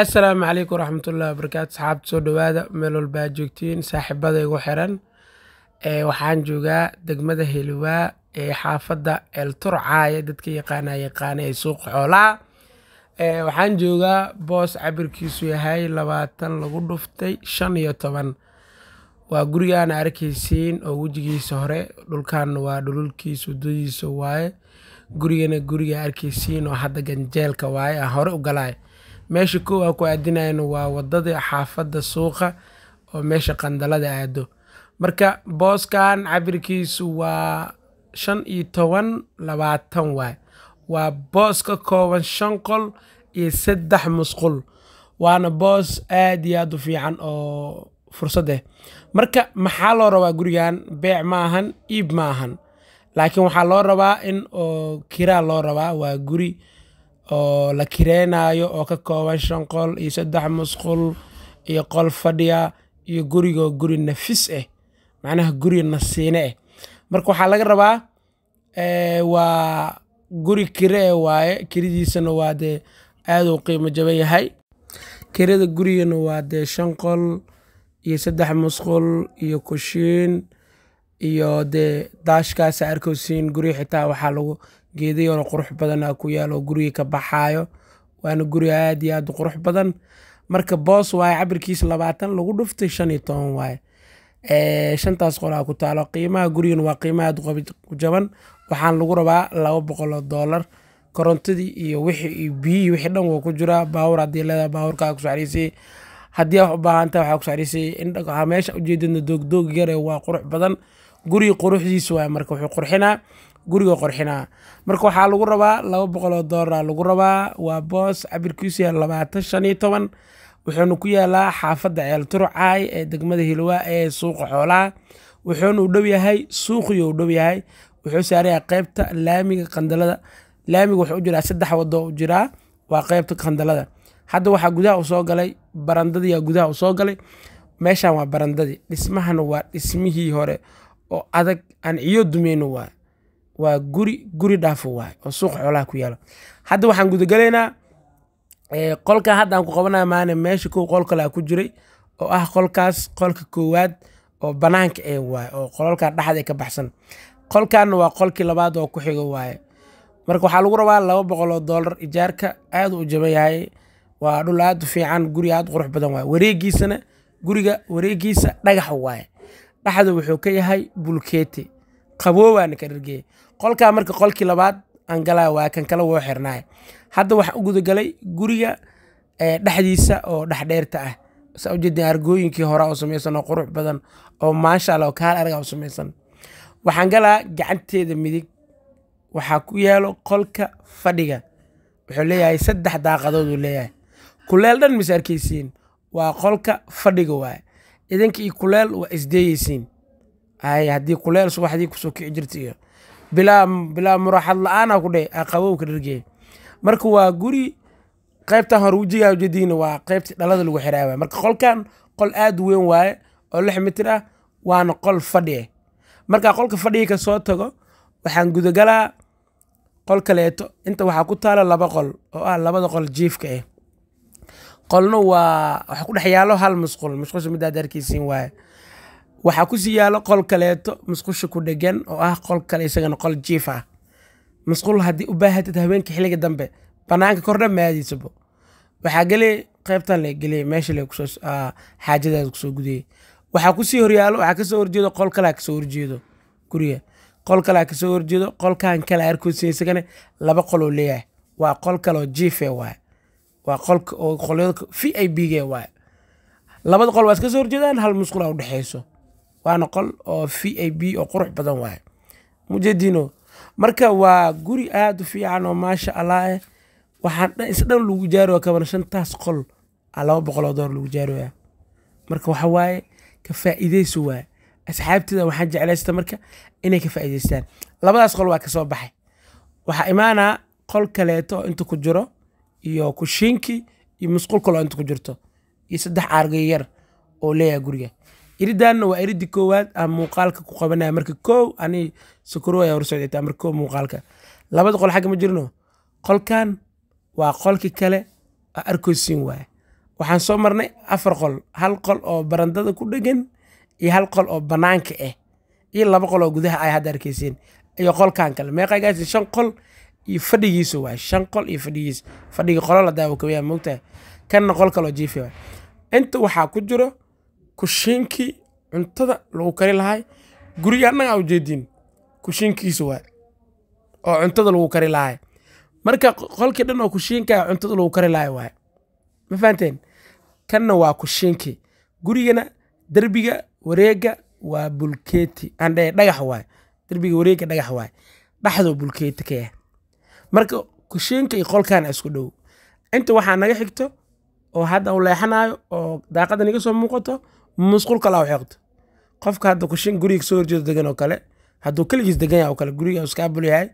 asalaamu calaykum waraxmatullahi wabarakaatu asxaabta soo dhowaada meel walbaa joogtiin saaxibada igu xiran eh, waxaan joogaa degmada heliwaa eh, ee xaafadda eelturcaaya dadka yaqaana yaqaana ee suuqa xoolaha eh, waxaan joogaa boos cabirkiisu yahay labaatan lagu dhuftay shan iyo toban waa gurigaana arkaysiin oo wejigiisa hore dhulkaanna waa dhululkiisa wadadiisa waaye gurigana guriga arkaysiin oo hadda ganjeelka waaye aan hore u galaay meesha kow aan ku aadinayno waa wadada xaafadda suuqa oo meesha qandalada aado marka booskan cabirkiisu waa shan iyo toban labaatan waay waa boos ka kooban shan qol iyo saddex musqul waana boos aad iyo aad u fiican oo fursad eh marka maxaa loo rabaa gurigan beec maahan iib ma ahan laakiin waxaa loo rabaa in oo kiraa loo rabaa waa guri oo la kireenaayo oo ka kooban shan qol iyo saddex musqul iyo qol fadhiya iyo gurigoo guri nafis eh macnaha guri nasiine eh marka waxaa laga rabaa waa guri kire e waaye kiridiisana waa dee aaduu qiimo jaban yahay kirada gurigana waa dee shan qol iyo saddex musqul iyo kushiin iyo dee daashkaasa arkowsiin guryo xitaa waxaa lagu yaro qurux badana ku yaal gurigii ka baxaayo waana guri aad iyo aad qurux badan marka boos waaye cabirkiisa labaatan lagu dhuftay shan iyo toban waaye shantaas qolaa ku taalo qiimaha gurigan waa qiimaha jaban waxaan lagu rabaa laba boqoloo doolar korontadii iyo wixii biyihii wixii dhan waa ku jiraa baawur haddii leedahay baawurkaa kusoo xariisay haddii wax u baahantay waxaa kusoo xariisay indha meesha ujeedadna doogdoog yare waa qurux badan guriga quruxdiisa waaye marka wuxuu qurxinaa guriga qorxinaa marka waxaa lagu rabaa laba boqoloo doolara lagu rabaa waa boos cabirkiisu yahay labaatan shan iyo toban wuxuuna ku yaalaa xaafadda ceelturucaay ee degmada hilwa ee suuqa xoolaha wuxuuna u dhow yahay suuqiyo u dhow yahay wuxuu saaraya qeybta laamiga qandalada laamiga wuxuu u jiraa saddex wado u jiraa waa qeybta qandalada hadda waxaa gudaha usoo galay barandadiyaa gudaha usoo galay meeshan waa barandadii dhismahana waa dhismihii hore oo adag aan ciyo dumeyno waa waa guri guri dhaafo waay oo suuq xoolaha ku yaalo hadda waxaan gudagalaynaa qolka hadda ku qabanaya maane meesha kow qol kalea ku jiray oo ah qolkaas qolka koowaad oo banaanka ee waaye oo qololka dhexda ka baxsan qolkanna waa qolkii labaad oo ku xigo waaye marka waxaa lagu rabaa laba boqol oo doolar ijaarka aada u jaba yahay waa dhul aada u fiican guri aada qurux badan waaye wareegiisana guriga wareegiisa dhagax waaye dhexda wuxuu ka yahay bulkeeti qaboowaana ka dhargeeyey qolkaa marka qolkii labaad aan galaa waa kan kale woo xirnaay hadda waxaan u gudagalay guriga dhexdiisa oo dhexdheerta ah saa ujeedin argooyinkii hore oo samaysan oo qurux badan oo maasha oo kaal araga oo samaysan waxaan galaa gacanteeda midig waxaa ku yaalo qolka fadhiga wuxuu leeyahay saddex daaqadooduu leeyahay kuleel dhan mis arkaysiin waa qolka fadhiga waaye idinka iyo kuleel waa isdeeyeysiin haddii kuleel subaxdii kusoo kici jirta iyo bilaa muraxad la-aana ku dhe qabowka dhargeey marka waa guri qaybtan hore wejigaa ujeediina waa qaybtii dhalada lagu xiraaba marka qolkan qol aad weyn waaye oo lix mitir ah waana qol fadhi ah markaa qolka fadhiga ka soo tago waxaan gudagalaa qol kaleeto inta waxaa ku taala laba qol oo ah labada qol jiifka ah qolna waa waxa ku dhex yaalo hal musqul musqulsha midaad arkiisiin waaye waxaa kusii yaalo qol kaleeto musqusha ku dhegan oo ah qol kale isagana qol jiif ah masqul haddii u baahatid haweenka xiliga dambe banaanka kordha maadiisabo waxaa gele qaybtan le gele meesha xaajadaada kusoo gudayay waxaa kusii horyaalo waxaa kasoo horjeedo qol kalaa kasoo horjeedo guriga qol kalaa kasoo horjeedo qolkan kala arkoodsiya isagana laba qoloo leeyahay waa qol kaloo jiife waaye waa qolka oo qolyada v i b ge waaye labada qol waa iska horjeedaan hal musqul a udhexayso waana qol oo v i b oo qurux badan waay mujadino marka waa guri aada u fiican oo maasha allah eh waxaan isdhan lagu jaaroya kabana shantaas qol a laba boqol oo lagu jaaroya marka waxa waaye ka faa'iidayso waaye asxaabteeda waxaan jeclaysta marka inay ka faa'iidaystaan labadaas qol waa ka baxay waxaa imaanaa qol kaleeto inta ku jiro iyo kushiinki iyo musqul kale inta ku jirto iyo saddex yar oo leeyahay guriga iridaanna waa iridii koowaad aan muuqaalka ku qabanaya marka kow ani sukuro ayaa hor socdeta marka kow muuqaalka labada qol xagga ma jirno qolkan waa qolki kale a arkosin waaye waxaan soo marnay afar qol hal qol oo barandada ku dhegan iyo hal qol oo banaanka ah iyo laba qol oo gudaha ay hadda arkeyseen iyo qolkan kale meeqagaasi shan qol iyo fadhigiisa waay shan qol iyo fadhigiisa fadhigii qolo la daawo kawyaa moogtahay kanna qol kaloo jiifa waay inta waxaa ku jiro kushiinkii cuntada lagu kari lahay guriga annagaa ujeediin kushiinkiisu waa oo cuntada lagu kari lahay marka qolkii dhan oo kushiinkaa cuntada lagu kari lahay waay ma fahanteen kanna waa kushiinkii gurigana derbiga wareega waa bulkeeti andhe dhagax waay derbiga wareega dhagax waay dhexdoo bulkeeti ka ah marka kushiinka iyo qolkaana isku dhow inta waxaa naga xigto oo hadda uu leexanayo oo daaqadan iga soo muuqato musqul laa u xeeqto qofka hadda kushin guriga soo horjeedo degan oo kale hadduu keligiis degan yahay oo kale guriga iska yahay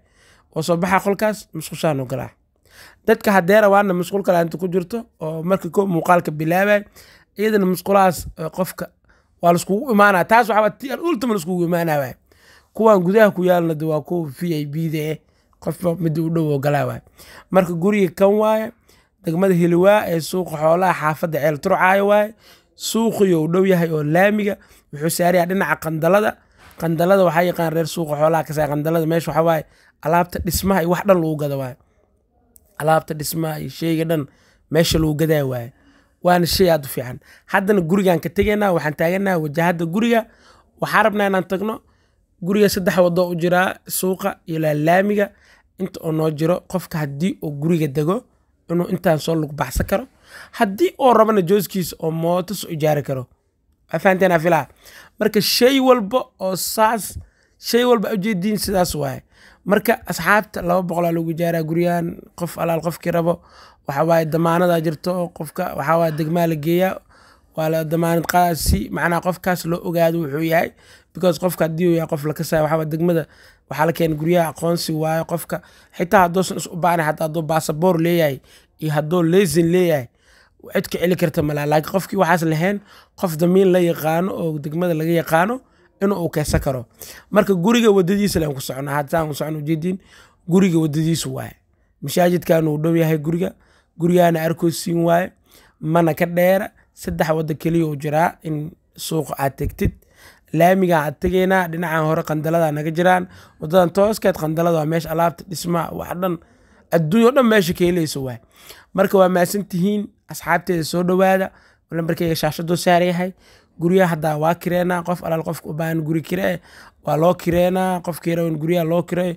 oo soo baxaa qolkaas musqushaanuu galaa dadka haddee rabaana musqulka laaanta ku jirto oo marka ko muuqaalka bilaabay iyadana musqulahaas qofka waa laiskugu imaanaa taas waxaba ti ultima laiskugu imaanawaay kuwaan gudaha ku yaalna de waa kuwa v i b de qofa midda u dhow oo galaa waay marka guriga kan waaye degmada hiliwaa ee suuqa xoolaha xaafadda ceel turcaayo waaye suuqiyo u dhow yahay oo laamiga wuxuu saarayaa dhinaca qandalada qandalada waxaa yaqaan reer suuqa xoolaha kasaa qandalada meesha waxaa waaye alaabta dhismaha iyo wax dhan lagu gada waaye alaabta dhismaha iyo sheyga dhan meesha lagu gadaa waaye waana shay aad u fiican haddana gurigaan ka tegaynaa waxaan taaganaha wajahadda guriga waxaa rabnaa inaan tagno guriga saddex wadoo u jiraa suuqa iyo laalaamiga inta oo noo jiro qofka haddii uu guriga dego inuu intaan soo lugbaxsan karo haddii oo rabana jooskiisa oo mootos u jaari karo fahanteen afilaa marka shay walba oo saas shay walba ujeediin sidaas waaye marka asxaabta laba boqolaa lagu jaaraa guryahan qof alaal qofkii rabo waxawaaye damaanadaa jirto qofka waxawaaye degmaa la geeyaa waa la damaanad qaasi macnaha qofkaas loo ogaado wuxuu yahay because qofka haddii uu yahay qof lakasaayo waxaaba degmada waxaa la keena guryaha aqoonsi waayo qofka xitaa haddoosan isu baana hataa hadduu baasaboor leeyahay iyo hadduu leysin leeyahay cid ka celi karta malaa laakiin qofkii waxaas lahayn qof damiin la yaqaano oo degmada laga yaqaano inuu keesa karo marka guriga wadadiisa laan ku socona hataan ku socon ujeediin guriga wadadiisu waaye mashaajidkan uu dhow yahay guriga gurigana arkoosiin waaye mana ka dheera saddex waddo keliya uu jiraa in suuqa aad tegtid laamiga ha tegeynaa dhinacan hore qandalada naga jiraan wadadan tooskeed qandalada waa meesha alaabta dhisma wax dhan adduunyao dhan meesha ka waay marka waa maasan asxaabteeda soo dhowaada wala markayga shaashadoo saaryahay guryaha haddaa waa kireenaa qof alaal qofka u baahan guri kiree waa loo kireenaa qofkii rawan guryaha loo kireeyo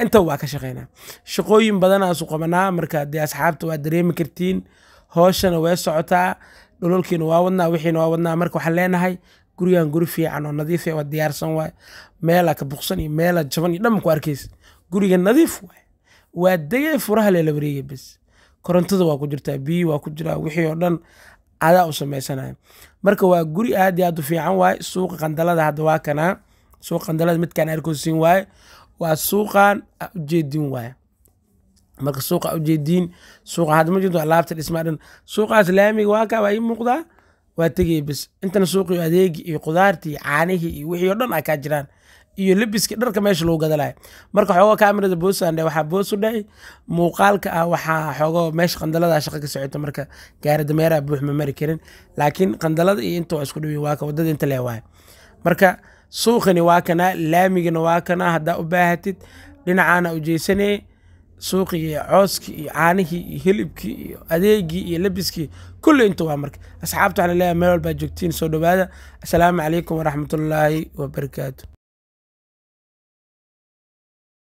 intaba waa ka shaqeynaa shaqooyin badanaasu qabanaa marka dee asxaabta waa dareemi kartiin hooshana way socotaa dhololkiina waa wadnaa wixiina waa wadnaa marka waxaan leenahay gurigan guri fiican oo nadiif ah, waa diyaarsan waay meela ka buqsan iyo meela jaban iyo dhamman ku arkaysa guriga nadiif waay waa degay furaha leela wareegay bes korontada waa ku jirtaa biyi waa ku jiraa wixii oo dhan adaa u samaysanaya marka waa guri aad iyo aad u fiican waay suuqa qandalada hadda waa kanaa suuqa qandalada midkaan arkosiin waaye waa suuqan a ujeedin waaye marka suuqa ujeediin suuqa hadda ma jirto alaabta dhismaa dhan suuqaas laamiga waa kaa waa ii muuqdaa waa tegaya bes intana suuqio adeegi iyo qudaartii caanihii iyo wixii oo dhan a kaa jiraan iyo lebiskii dharka meesha lagu gadalaya marka xoogo kamerada boosaan dhahay waxaa boos u dhacay muuqaalka ah waxaa xoogo meesha qandalada shaqa ka socota marka gaari dameeraha buux ma mari karin laakiin qandalada iyo inta waa isku dhow waa ka inta lee waaya marka suuqani waa kanaa laamigana waa kanaa haddaa u baahatid dhinacaana u jeysanayay suuqigii iyo cooskii iyo caanihii iyo hilibkii iyo adeegii iyo lebiskii kulli intu waa marka asxaabta waxaan leeyahay meel walbaa joogtiin soo dhowaada asalaamu calaykum waraxmatullaahi wabarakaatu